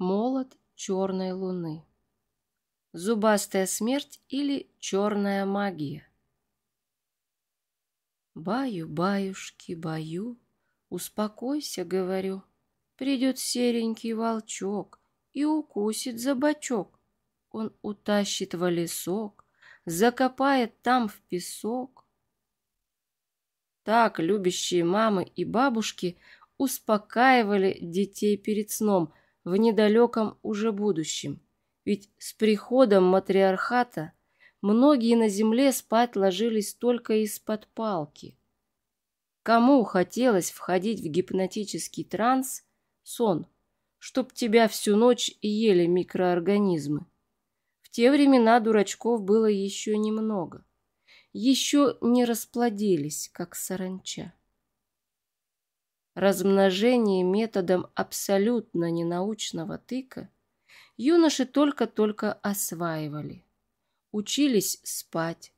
Молот черной луны. Зубастая смерть или черная магия. Баю, баюшки, баю, успокойся, говорю. Придет серенький волчок и укусит за бочок. Он утащит в лесок, закопает там в песок. Так любящие мамы и бабушки успокаивали детей перед сном, в недалеком уже будущем, ведь с приходом матриархата многие на земле спать ложились только из-под палки. Кому хотелось входить в гипнотический транс, сон, чтоб тебя всю ночь ели микроорганизмы? В те времена дурачков было еще немного. Еще не расплодились, как саранча размножении методом абсолютно ненаучного тыка юноши только-только осваивали, учились спать.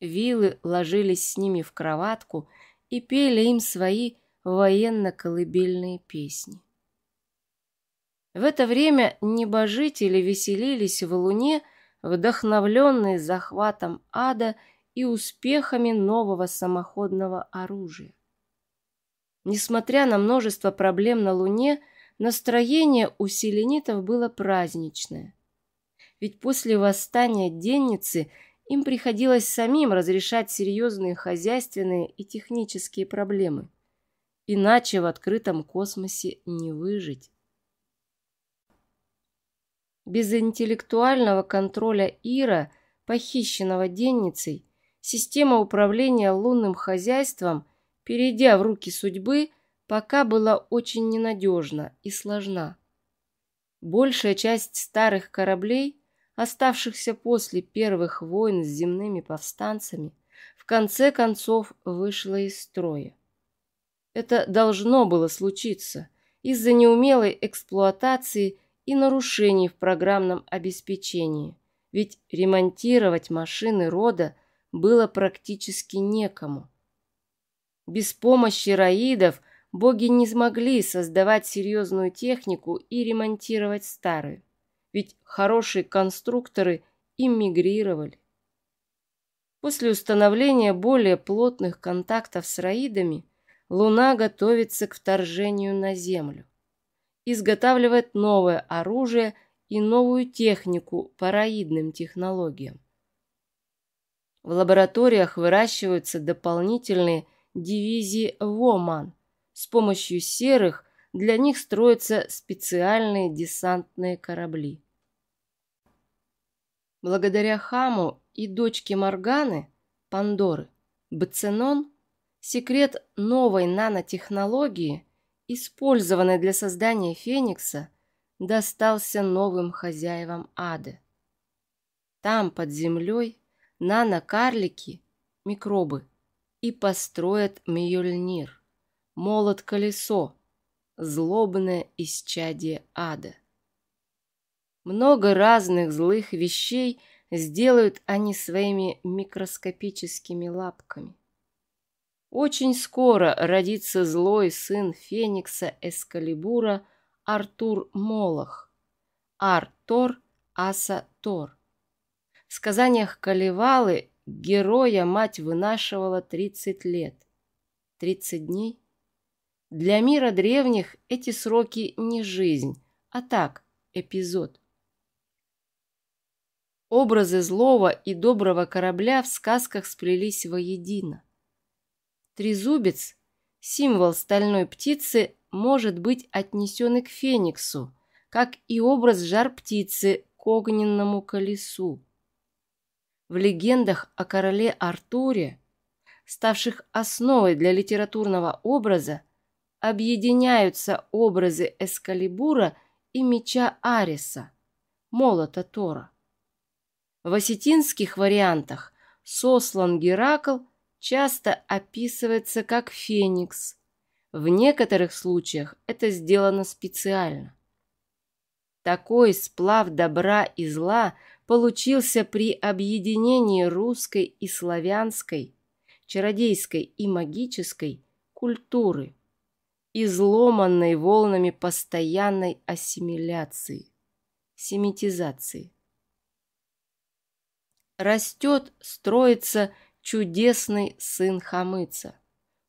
Вилы ложились с ними в кроватку и пели им свои военно-колыбельные песни. В это время небожители веселились в луне, вдохновленные захватом ада и успехами нового самоходного оружия. Несмотря на множество проблем на Луне, настроение у селенитов было праздничное. Ведь после восстания денницы им приходилось самим разрешать серьезные хозяйственные и технические проблемы. Иначе в открытом космосе не выжить. Без интеллектуального контроля Ира, похищенного денницей, система управления лунным хозяйством – перейдя в руки судьбы, пока была очень ненадежна и сложна. Большая часть старых кораблей, оставшихся после первых войн с земными повстанцами, в конце концов вышла из строя. Это должно было случиться из-за неумелой эксплуатации и нарушений в программном обеспечении, ведь ремонтировать машины рода было практически некому. Без помощи раидов боги не смогли создавать серьезную технику и ремонтировать старую, ведь хорошие конструкторы иммигрировали. После установления более плотных контактов с раидами Луна готовится к вторжению на Землю, изготавливает новое оружие и новую технику по раидным технологиям. В лабораториях выращиваются дополнительные дивизии «Воман». С помощью серых для них строятся специальные десантные корабли. Благодаря Хаму и дочке Морганы, Пандоры, Баценон, секрет новой нанотехнологии, использованной для создания Феникса, достался новым хозяевам ады. Там, под землей, нанокарлики, микробы – и построят Мьёльнир, молот-колесо, злобное исчадие ада. Много разных злых вещей сделают они своими микроскопическими лапками. Очень скоро родится злой сын Феникса Эскалибура Артур Молох, Артор Аса Тор. В сказаниях Калевалы Героя мать вынашивала 30 лет. 30 дней? Для мира древних эти сроки не жизнь, а так, эпизод. Образы злого и доброго корабля в сказках сплелись воедино. Трезубец, символ стальной птицы, может быть отнесен и к фениксу, как и образ жар птицы к огненному колесу в легендах о короле Артуре, ставших основой для литературного образа, объединяются образы Эскалибура и меча Ариса, молота Тора. В осетинских вариантах сослан Геракл часто описывается как феникс. В некоторых случаях это сделано специально. Такой сплав добра и зла – получился при объединении русской и славянской, чародейской и магической культуры, изломанной волнами постоянной ассимиляции, семитизации. Растет, строится чудесный сын Хамыца,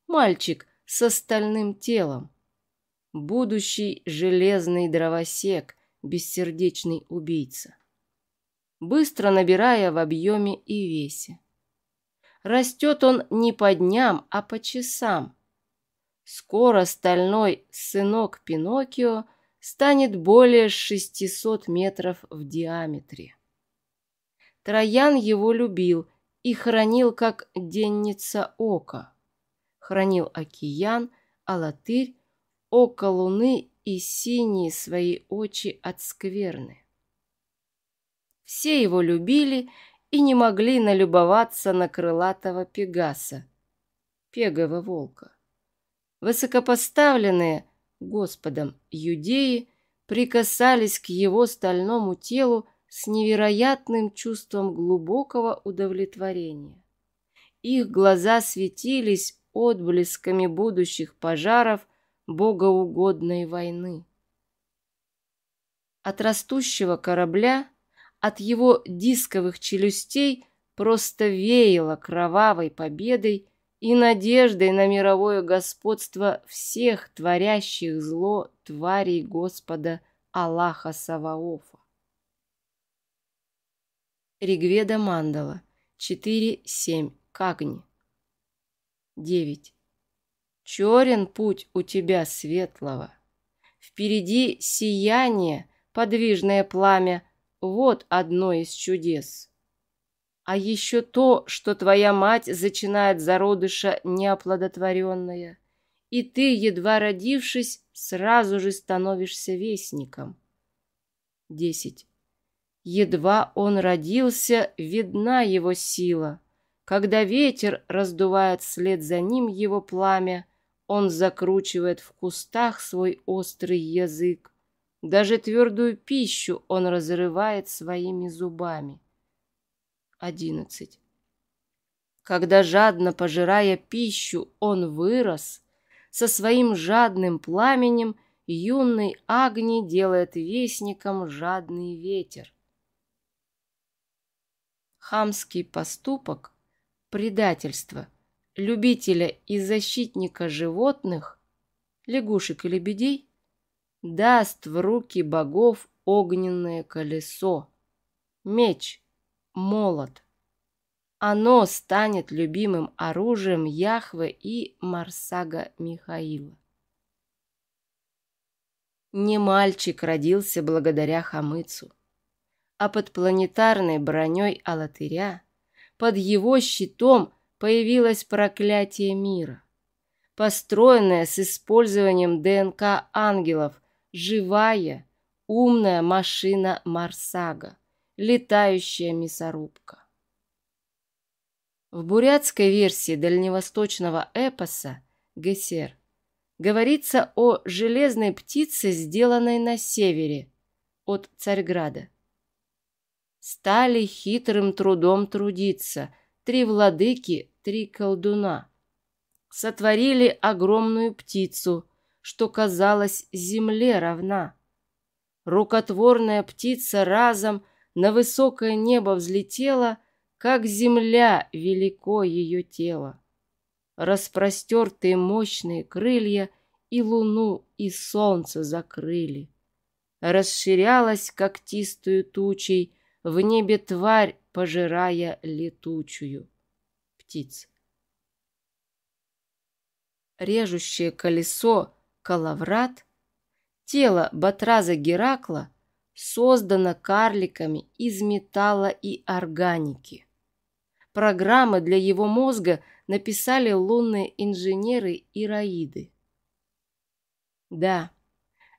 мальчик с остальным телом, будущий железный дровосек, бессердечный убийца быстро набирая в объеме и весе. Растет он не по дням, а по часам. Скоро стальной сынок Пиноккио станет более 600 метров в диаметре. Троян его любил и хранил как денница ока. Хранил океан, алатырь, око луны и синие свои очи от скверны. Все его любили и не могли налюбоваться на крылатого пегаса, пегого волка. Высокопоставленные Господом юдеи прикасались к его стальному телу с невероятным чувством глубокого удовлетворения. Их глаза светились отблесками будущих пожаров богоугодной войны. От растущего корабля от его дисковых челюстей просто веяло кровавой победой и надеждой на мировое господство всех творящих зло тварей Господа Аллаха Саваофа. Ригведа Мандала 4.7 Кагни 9. Черен путь у тебя светлого. Впереди сияние, подвижное пламя, вот одно из чудес. А еще то, что твоя мать зачинает зародыша неоплодотворенная, и ты, едва родившись, сразу же становишься вестником. 10. Едва он родился, видна его сила. Когда ветер раздувает вслед за ним его пламя, он закручивает в кустах свой острый язык, даже твердую пищу он разрывает своими зубами. 11. Когда жадно пожирая пищу, он вырос, со своим жадным пламенем юный Агни делает вестником жадный ветер. Хамский поступок, предательство любителя и защитника животных, лягушек и лебедей, даст в руки богов огненное колесо, меч, молот. Оно станет любимым оружием Яхве и Марсага Михаила. Не мальчик родился благодаря Хамыцу, а под планетарной броней Алатыря, под его щитом появилось проклятие мира, построенное с использованием ДНК ангелов – живая, умная машина Марсага, летающая мясорубка. В бурятской версии дальневосточного эпоса «Гесер» говорится о железной птице, сделанной на севере, от Царьграда. Стали хитрым трудом трудиться, три владыки, три колдуна. Сотворили огромную птицу – что казалось земле равна. Рукотворная птица разом на высокое небо взлетела, как земля велико ее тело. Распростертые мощные крылья и луну, и солнце закрыли. Расширялась когтистую тучей в небе тварь, пожирая летучую птиц. Режущее колесо — Калаврат, тело Батраза Геракла создано карликами из металла и органики. Программы для его мозга написали лунные инженеры Ираиды. Да,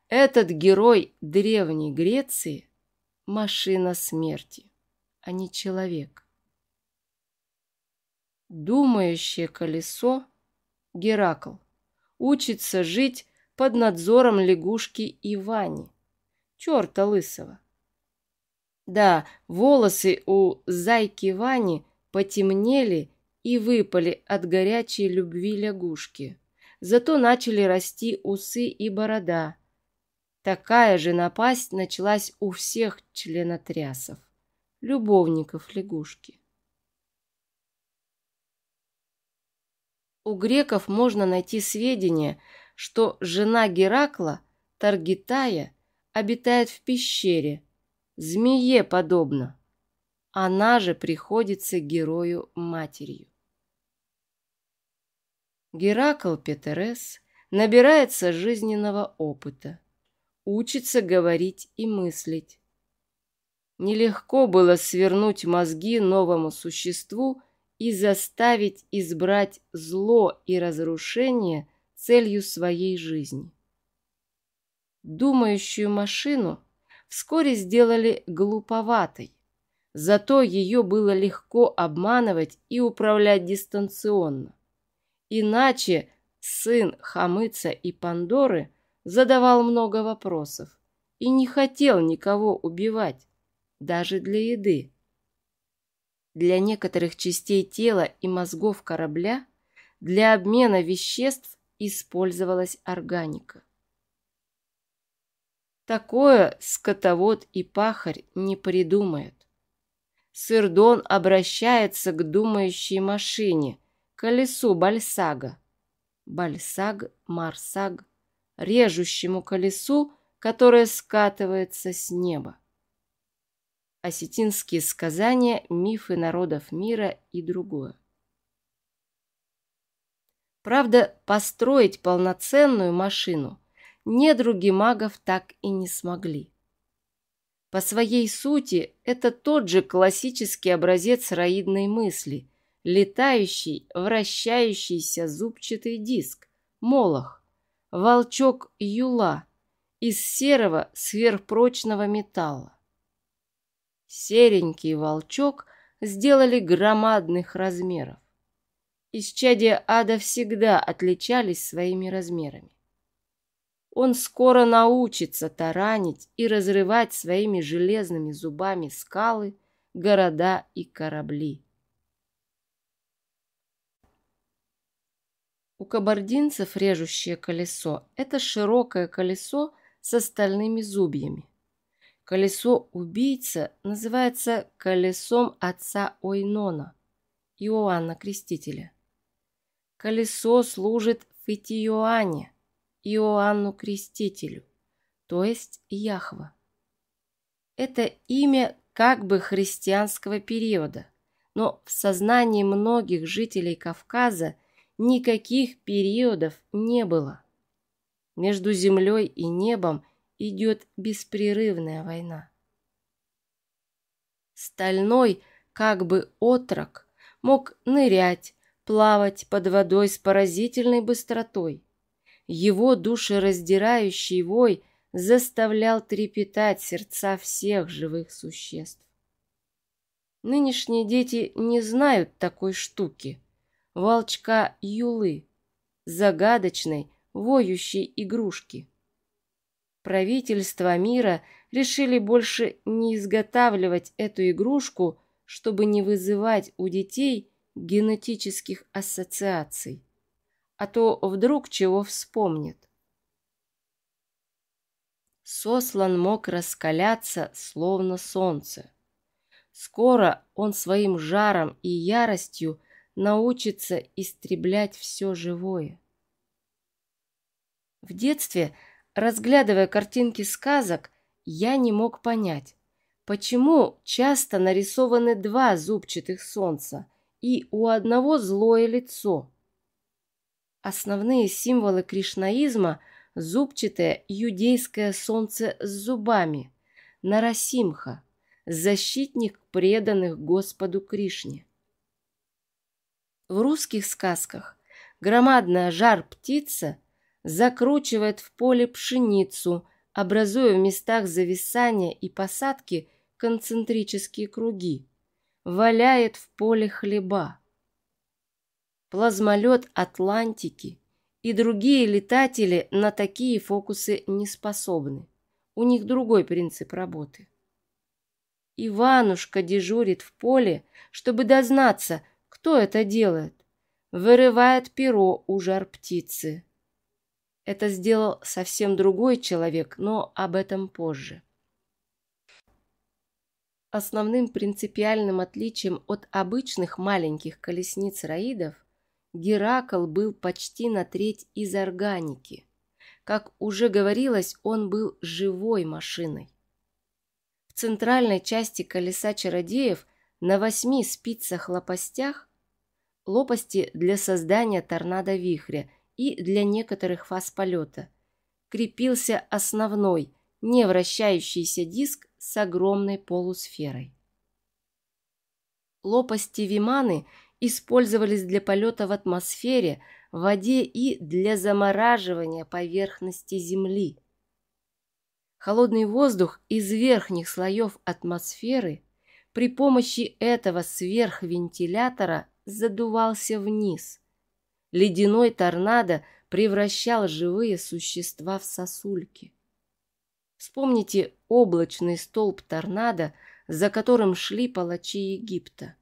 этот герой Древней Греции – машина смерти, а не человек. Думающее колесо – Геракл – учится жить под надзором лягушки Ивани, черта лысого. Да, волосы у зайки Вани потемнели и выпали от горячей любви лягушки. Зато начали расти усы и борода. Такая же напасть началась у всех членотрясов, любовников лягушки. У греков можно найти сведения – что жена Геракла, Таргитая, обитает в пещере, змее подобно. Она же приходится герою-матерью. Геракл Петерес набирается жизненного опыта, учится говорить и мыслить. Нелегко было свернуть мозги новому существу и заставить избрать зло и разрушение – целью своей жизни. Думающую машину вскоре сделали глуповатой, зато ее было легко обманывать и управлять дистанционно. Иначе сын Хамыца и Пандоры задавал много вопросов и не хотел никого убивать, даже для еды. Для некоторых частей тела и мозгов корабля, для обмена веществ использовалась органика. Такое скотовод и пахарь не придумают. Сырдон обращается к думающей машине, колесу Бальсага. Бальсаг, Марсаг, режущему колесу, которое скатывается с неба. Осетинские сказания, мифы народов мира и другое. Правда, построить полноценную машину недруги магов так и не смогли. По своей сути, это тот же классический образец раидной мысли – летающий, вращающийся зубчатый диск, молох, волчок юла из серого сверхпрочного металла. Серенький волчок сделали громадных размеров исчадия ада всегда отличались своими размерами. Он скоро научится таранить и разрывать своими железными зубами скалы, города и корабли. У кабардинцев режущее колесо – это широкое колесо с остальными зубьями. Колесо убийца называется колесом отца Ойнона, Иоанна Крестителя. Колесо служит Фитиоане, Иоанну Крестителю, то есть Яхва. Это имя как бы христианского периода, но в сознании многих жителей Кавказа никаких периодов не было. Между землей и небом идет беспрерывная война. Стальной, как бы отрок, мог нырять, плавать под водой с поразительной быстротой. Его душераздирающий вой заставлял трепетать сердца всех живых существ. Нынешние дети не знают такой штуки. Волчка Юлы, загадочной, воющей игрушки. Правительства мира решили больше не изготавливать эту игрушку, чтобы не вызывать у детей – генетических ассоциаций, а то вдруг чего вспомнит. Сослан мог раскаляться, словно солнце. Скоро он своим жаром и яростью научится истреблять все живое. В детстве, разглядывая картинки сказок, я не мог понять, почему часто нарисованы два зубчатых солнца – и у одного злое лицо. Основные символы кришнаизма – зубчатое юдейское солнце с зубами, Нарасимха, защитник преданных Господу Кришне. В русских сказках громадная жар-птица закручивает в поле пшеницу, образуя в местах зависания и посадки концентрические круги – валяет в поле хлеба. Плазмолет Атлантики и другие летатели на такие фокусы не способны. У них другой принцип работы. Иванушка дежурит в поле, чтобы дознаться, кто это делает. Вырывает перо у жар-птицы. Это сделал совсем другой человек, но об этом позже. Основным принципиальным отличием от обычных маленьких колесниц раидов Геракл был почти на треть из органики. Как уже говорилось, он был живой машиной. В центральной части колеса чародеев на восьми спицах-лопастях лопасти для создания торнадо-вихря и для некоторых фаз полета крепился основной – не вращающийся диск с огромной полусферой. Лопасти Виманы использовались для полета в атмосфере, в воде и для замораживания поверхности Земли. Холодный воздух из верхних слоев атмосферы при помощи этого сверхвентилятора задувался вниз. Ледяной торнадо превращал живые существа в сосульки. Вспомните облачный столб торнадо, за которым шли палачи Египта.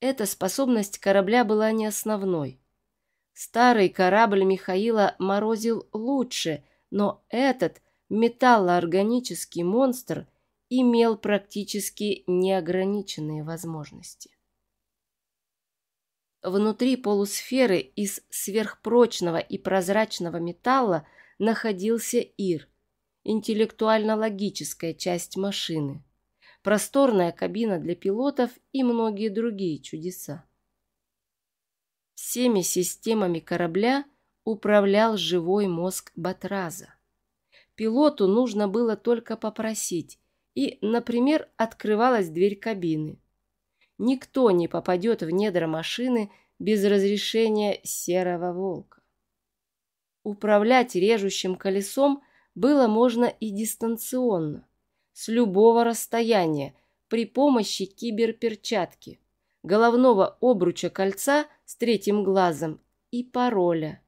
Эта способность корабля была не основной. Старый корабль Михаила морозил лучше, но этот металлоорганический монстр имел практически неограниченные возможности. Внутри полусферы из сверхпрочного и прозрачного металла находился Ир – интеллектуально-логическая часть машины, просторная кабина для пилотов и многие другие чудеса. Всеми системами корабля управлял живой мозг Батраза. Пилоту нужно было только попросить, и, например, открывалась дверь кабины. Никто не попадет в недра машины без разрешения серого волка. Управлять режущим колесом – было можно и дистанционно, с любого расстояния, при помощи киберперчатки, головного обруча кольца с третьим глазом и пароля,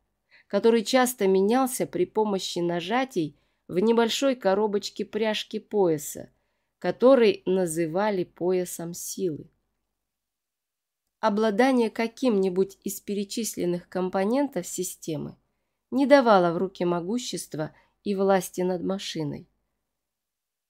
который часто менялся при помощи нажатий в небольшой коробочке пряжки пояса, который называли поясом силы. Обладание каким-нибудь из перечисленных компонентов системы не давало в руки могущества и власти над машиной.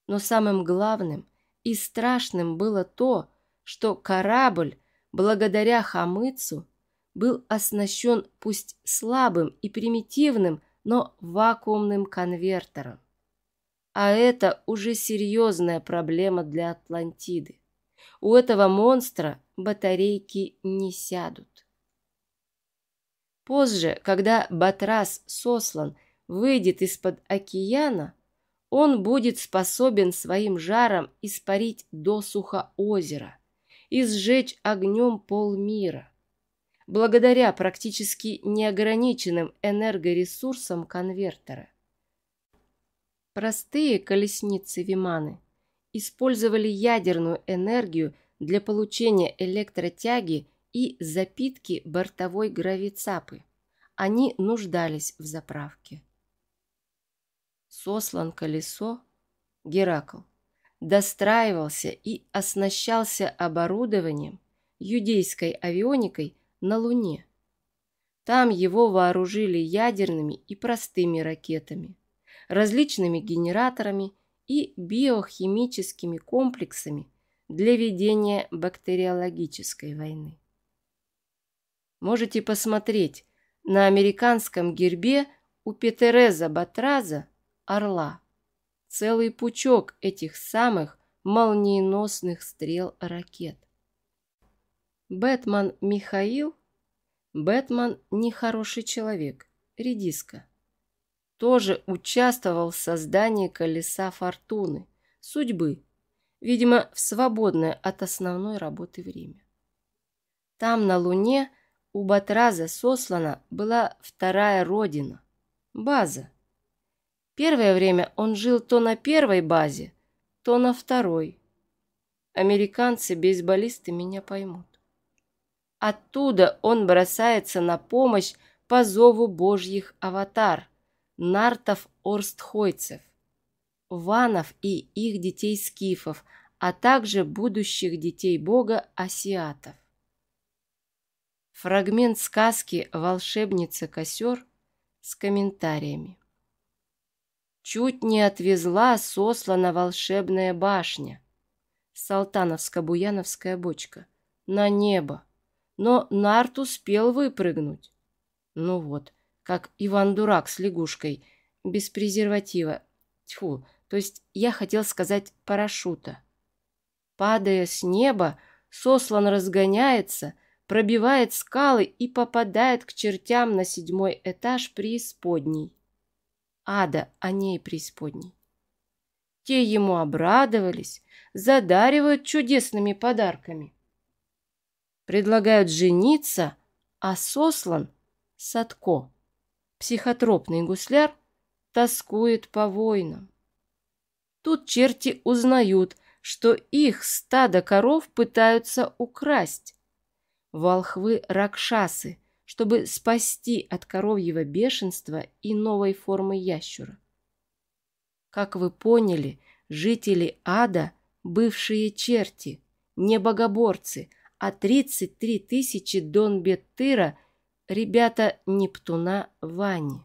Но самым главным и страшным было то, что корабль, благодаря Хамыцу, был оснащен пусть слабым и примитивным, но вакуумным конвертером. А это уже серьезная проблема для Атлантиды. У этого монстра батарейки не сядут. Позже, когда Батрас сослан – выйдет из-под океана, он будет способен своим жаром испарить досуха озера и сжечь огнем полмира. Благодаря практически неограниченным энергоресурсам конвертера. Простые колесницы Виманы использовали ядерную энергию для получения электротяги и запитки бортовой гравицапы. Они нуждались в заправке сослан колесо, Геракл достраивался и оснащался оборудованием юдейской авионикой на Луне. Там его вооружили ядерными и простыми ракетами, различными генераторами и биохимическими комплексами для ведения бактериологической войны. Можете посмотреть на американском гербе у Петереза Батраза орла. Целый пучок этих самых молниеносных стрел ракет. Бэтмен Михаил? Бэтмен нехороший человек, редиска. Тоже участвовал в создании колеса фортуны, судьбы, видимо, в свободное от основной работы время. Там, на Луне, у Батраза Сослана была вторая родина, база, Первое время он жил то на первой базе, то на второй. Американцы-бейсболисты меня поймут. Оттуда он бросается на помощь по зову божьих аватар, нартов орстхойцев, ванов и их детей-скифов, а также будущих детей бога асиатов. Фрагмент сказки «Волшебница-косер» с комментариями. Чуть не отвезла сосла на волшебная башня. Салтановско-Буяновская бочка. На небо. Но нарт успел выпрыгнуть. Ну вот, как Иван-дурак с лягушкой. Без презерватива. Тьфу, то есть я хотел сказать парашюта. Падая с неба, Сослан разгоняется, пробивает скалы и попадает к чертям на седьмой этаж преисподней ада, о ней и преисподней. Те ему обрадовались, задаривают чудесными подарками. Предлагают жениться, а сослан Садко, психотропный гусляр, тоскует по воинам. Тут черти узнают, что их стадо коров пытаются украсть. Волхвы-ракшасы – чтобы спасти от коровьего бешенства и новой формы ящура. Как вы поняли, жители ада – бывшие черти, не богоборцы, а 33 тысячи донбеттыра – ребята Нептуна Вани.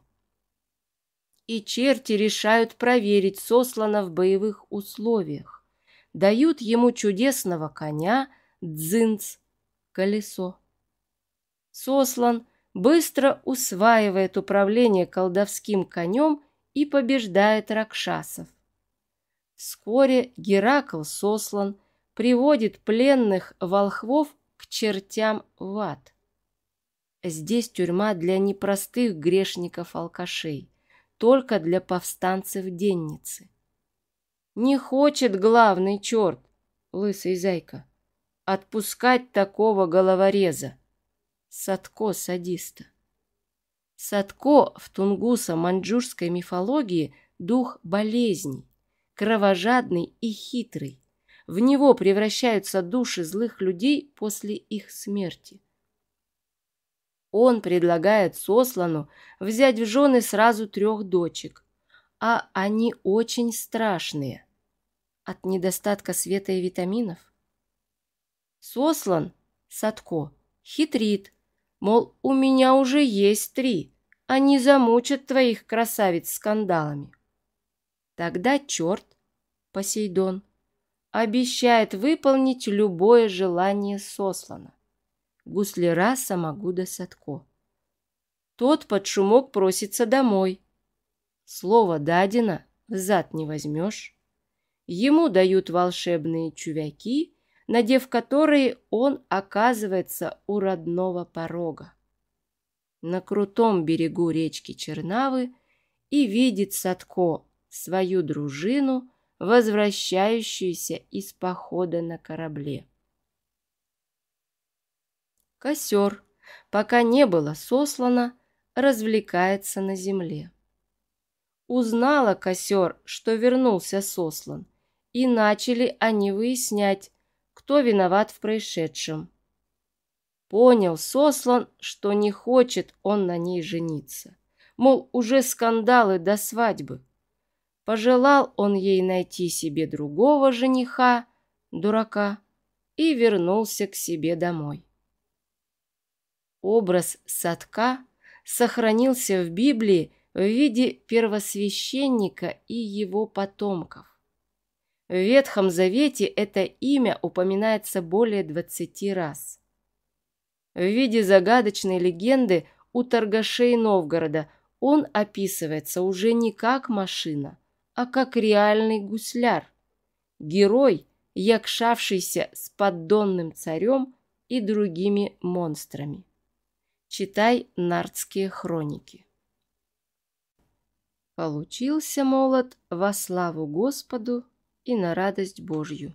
И черти решают проверить Сослана в боевых условиях. Дают ему чудесного коня – Дзинц колесо. Сослан быстро усваивает управление колдовским конем и побеждает ракшасов. Вскоре Геракл Сослан приводит пленных волхвов к чертям в ад. Здесь тюрьма для непростых грешников-алкашей, только для повстанцев-денницы. Не хочет главный черт, лысый зайка, отпускать такого головореза. Садко-садиста. Садко в тунгуса-маньчжурской мифологии – дух болезней, кровожадный и хитрый. В него превращаются души злых людей после их смерти. Он предлагает Сослану взять в жены сразу трех дочек, а они очень страшные. От недостатка света и витаминов? Сослан, Садко, хитрит, Мол, у меня уже есть три, они замучат твоих красавиц скандалами. Тогда черт, Посейдон, обещает выполнить любое желание Сослана, гусляра Самогуда Садко. Тот под шумок просится домой. Слово дадено, взад не возьмешь. Ему дают волшебные чувяки надев которые он оказывается у родного порога. На крутом берегу речки Чернавы и видит Садко свою дружину, возвращающуюся из похода на корабле. Косер, пока не было сослано, развлекается на земле. Узнала косер, что вернулся сослан, и начали они выяснять, кто виноват в происшедшем. Понял Сослан, что не хочет он на ней жениться. Мол, уже скандалы до свадьбы. Пожелал он ей найти себе другого жениха, дурака, и вернулся к себе домой. Образ садка сохранился в Библии в виде первосвященника и его потомков. В Ветхом Завете это имя упоминается более 20 раз. В виде загадочной легенды у торгашей Новгорода он описывается уже не как машина, а как реальный гусляр. Герой, якшавшийся с поддонным царем и другими монстрами. Читай нардские хроники. Получился молот во славу Господу и на радость Божью.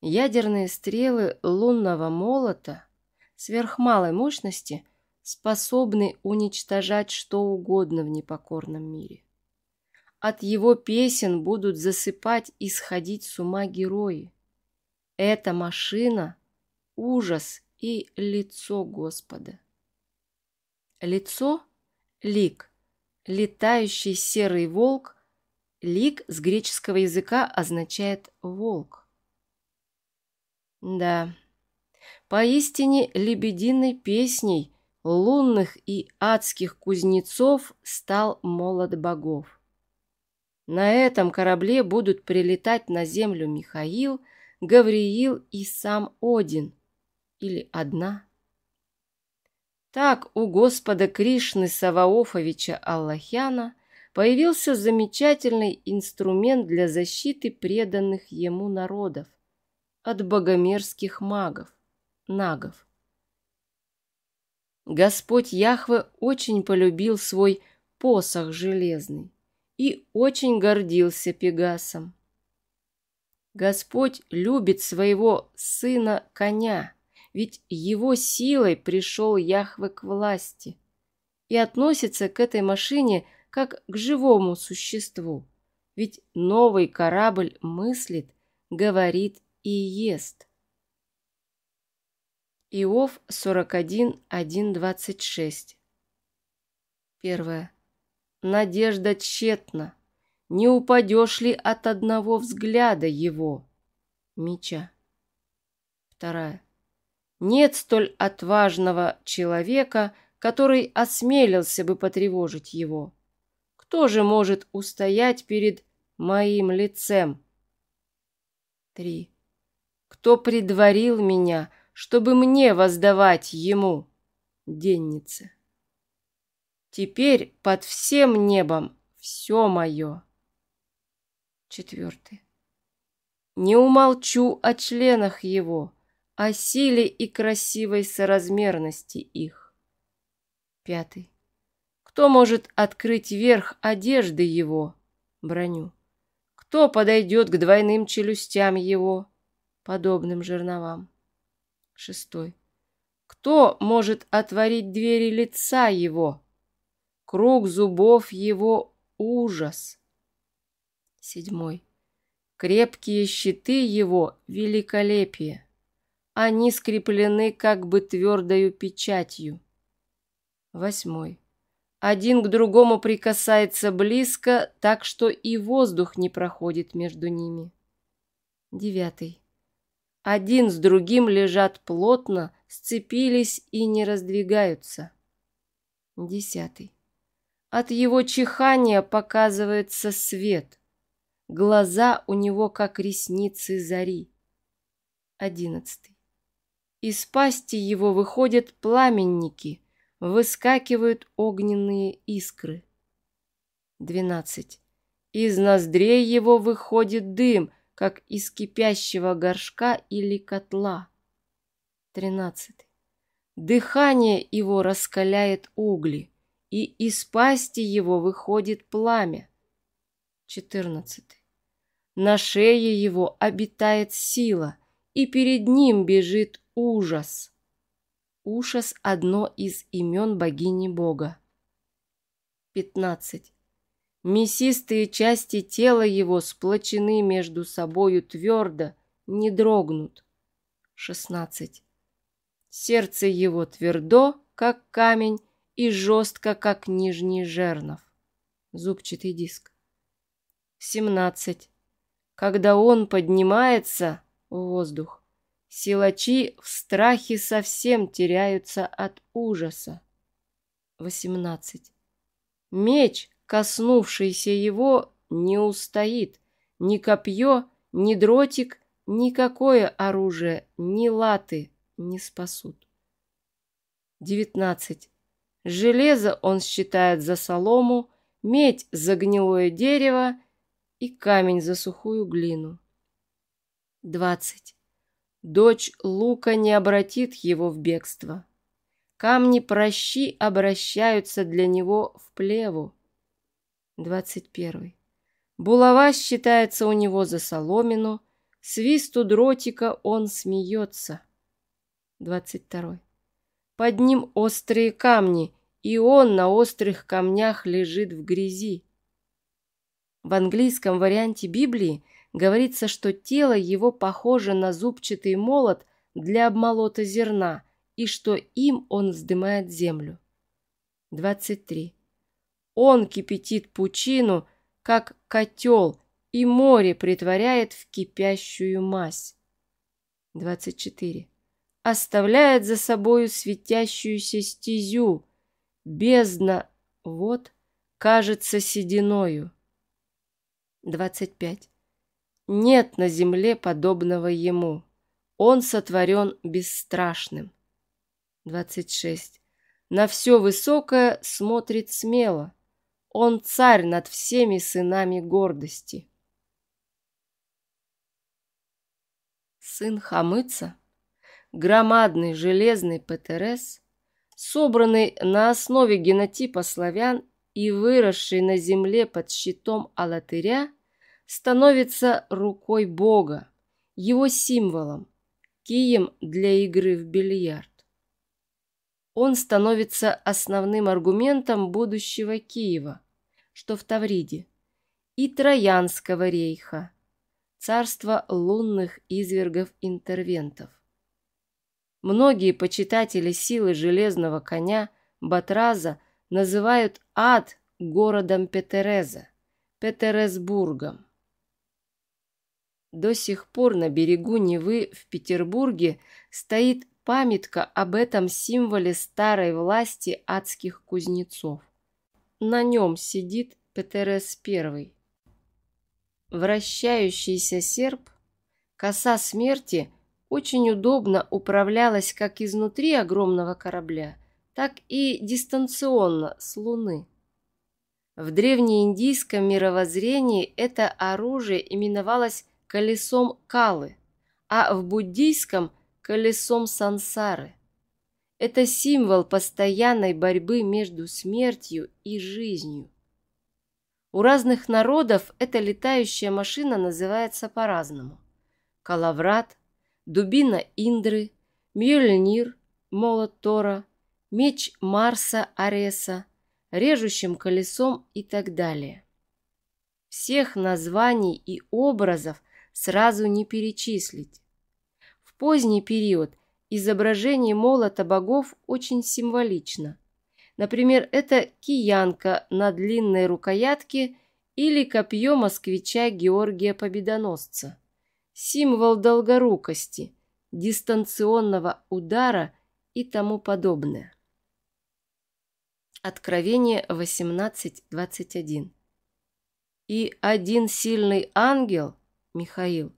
Ядерные стрелы лунного молота сверхмалой мощности способны уничтожать что угодно в непокорном мире. От его песен будут засыпать и сходить с ума герои. Эта машина – ужас и лицо Господа. Лицо – лик, летающий серый волк, Лик с греческого языка означает «волк». Да, поистине лебединой песней лунных и адских кузнецов стал молот богов. На этом корабле будут прилетать на землю Михаил, Гавриил и сам Один, или одна. Так у Господа Кришны Саваофовича Аллахяна – появился замечательный инструмент для защиты преданных ему народов от богомерзких магов, нагов. Господь Яхве очень полюбил свой посох железный и очень гордился Пегасом. Господь любит своего сына коня, ведь его силой пришел Яхве к власти и относится к этой машине – как к живому существу. Ведь новый корабль мыслит, говорит и ест. Иов 41.1.26 Первое. Надежда тщетна. Не упадешь ли от одного взгляда его? меча. Вторая. Нет столь отважного человека, который осмелился бы потревожить его. Кто же может устоять перед моим лицем? Три. Кто предварил меня, чтобы мне воздавать ему? Денница. Теперь под всем небом все мое. Четвертый. Не умолчу о членах его, о силе и красивой соразмерности их. Пятый. Кто может открыть верх одежды его, броню? Кто подойдет к двойным челюстям его, подобным жерновам? Шестой. Кто может отворить двери лица его? Круг зубов его ужас. Седьмой. Крепкие щиты его великолепие. Они скреплены как бы твердою печатью. Восьмой. Один к другому прикасается близко, так что и воздух не проходит между ними. Девятый. Один с другим лежат плотно, сцепились и не раздвигаются. Десятый. От его чихания показывается свет. Глаза у него как ресницы зари. Одиннадцатый. Из пасти его выходят пламенники – выскакивают огненные искры. 12. Из ноздрей его выходит дым, как из кипящего горшка или котла. 13. Дыхание его раскаляет угли, и из пасти его выходит пламя. 14. На шее его обитает сила, и перед ним бежит ужас. Ушас одно из имен богини бога. 15. Мясистые части тела его сплочены между собою твердо, не дрогнут. 16. Сердце его твердо, как камень, и жестко, как нижний жернов. Зубчатый диск. 17. Когда он поднимается в воздух, Силачи в страхе совсем теряются от ужаса. 18. Меч, коснувшийся его, не устоит. Ни копье, ни дротик, никакое оружие, ни латы не спасут. 19. Железо он считает за солому, медь за гнилое дерево и камень за сухую глину. 20. Дочь Лука не обратит его в бегство. Камни прощи обращаются для него в плеву. 21. Булава считается у него за соломину, свисту дротика он смеется. 22. Под ним острые камни, и он на острых камнях лежит в грязи. В английском варианте Библии – Говорится, что тело его похоже на зубчатый молот для обмолота зерна и что им он вздымает землю. 23. Он кипятит пучину, как котел, и море притворяет в кипящую мазь. 24. Оставляет за собою светящуюся стезю, бездна, вот, кажется сединою. 25. Нет на земле подобного ему. Он сотворен бесстрашным. 26. На все высокое смотрит смело. Он царь над всеми сынами гордости. Сын Хамыца, громадный железный ПТРС, собранный на основе генотипа славян и выросший на земле под щитом Алатыря, становится рукой Бога, его символом, кием для игры в бильярд. Он становится основным аргументом будущего Киева, что в Тавриде, и Троянского рейха, царства лунных извергов-интервентов. Многие почитатели силы железного коня Батраза называют ад городом Петереза, Петересбургом. До сих пор на берегу Невы в Петербурге стоит памятка об этом символе старой власти адских кузнецов. На нем сидит Петерес I. Вращающийся серп, коса смерти, очень удобно управлялась как изнутри огромного корабля, так и дистанционно с Луны. В древнеиндийском мировоззрении это оружие именовалось колесом калы, а в буддийском – колесом сансары. Это символ постоянной борьбы между смертью и жизнью. У разных народов эта летающая машина называется по-разному. Калаврат, дубина Индры, мюльнир, молот Тора, меч Марса Ареса, режущим колесом и так далее. Всех названий и образов сразу не перечислить. В поздний период изображение молота богов очень символично. Например, это киянка на длинной рукоятке или копье москвича Георгия Победоносца. Символ долгорукости, дистанционного удара и тому подобное. Откровение 18.21 и один сильный ангел Михаил.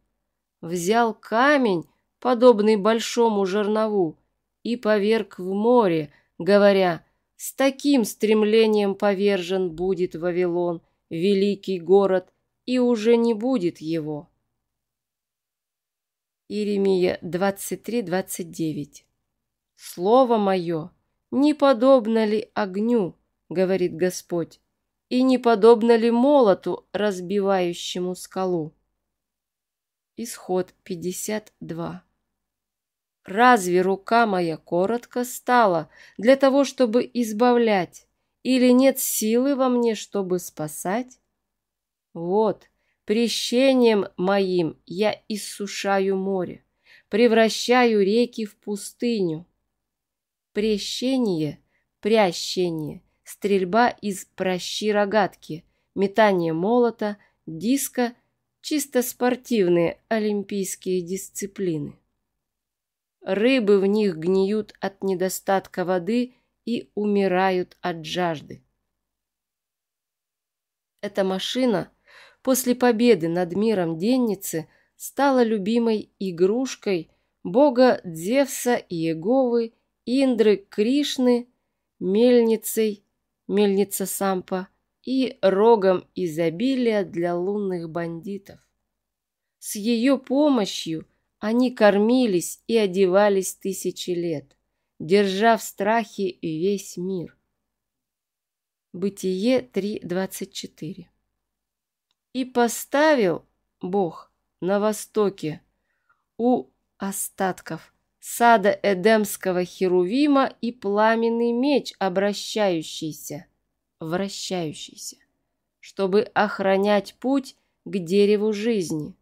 Взял камень, подобный большому жернову, и поверг в море, говоря, «С таким стремлением повержен будет Вавилон, великий город, и уже не будет его». Иеремия 23:29. Слово мое, не подобно ли огню, говорит Господь, и не подобно ли молоту, разбивающему скалу? Исход 52. Разве рука моя коротко стала для того, чтобы избавлять? Или нет силы во мне, чтобы спасать? Вот, Прещением моим я иссушаю море, превращаю реки в пустыню. Прещение, прящение, стрельба из прощи рогатки, метание молота, диска чисто спортивные олимпийские дисциплины. Рыбы в них гниют от недостатка воды и умирают от жажды. Эта машина после победы над миром Денницы стала любимой игрушкой бога Дзевса и Еговы, Индры, Кришны, мельницей, мельница Сампа – и рогом изобилия для лунных бандитов. С ее помощью они кормились и одевались тысячи лет, держа в страхе весь мир. Бытие 3.24 И поставил Бог на востоке у остатков сада Эдемского Херувима и пламенный меч, обращающийся – вращающийся, чтобы охранять путь к дереву жизни.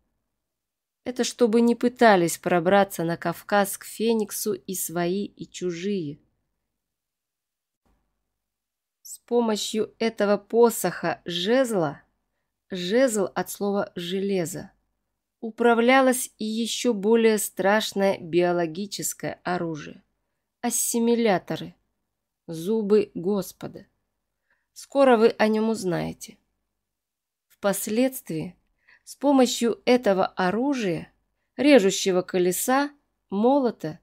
Это чтобы не пытались пробраться на Кавказ к Фениксу и свои, и чужие. С помощью этого посоха жезла, жезл от слова «железо», управлялось и еще более страшное биологическое оружие – ассимиляторы, зубы Господа – Скоро вы о нем узнаете. Впоследствии с помощью этого оружия, режущего колеса, молота,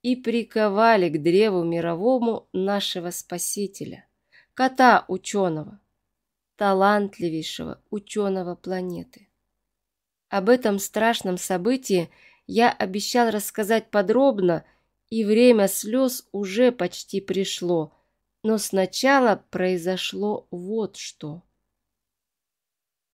и приковали к древу мировому нашего Спасителя, кота-ученого, талантливейшего ученого планеты. Об этом страшном событии я обещал рассказать подробно, и время слез уже почти пришло, но сначала произошло вот что.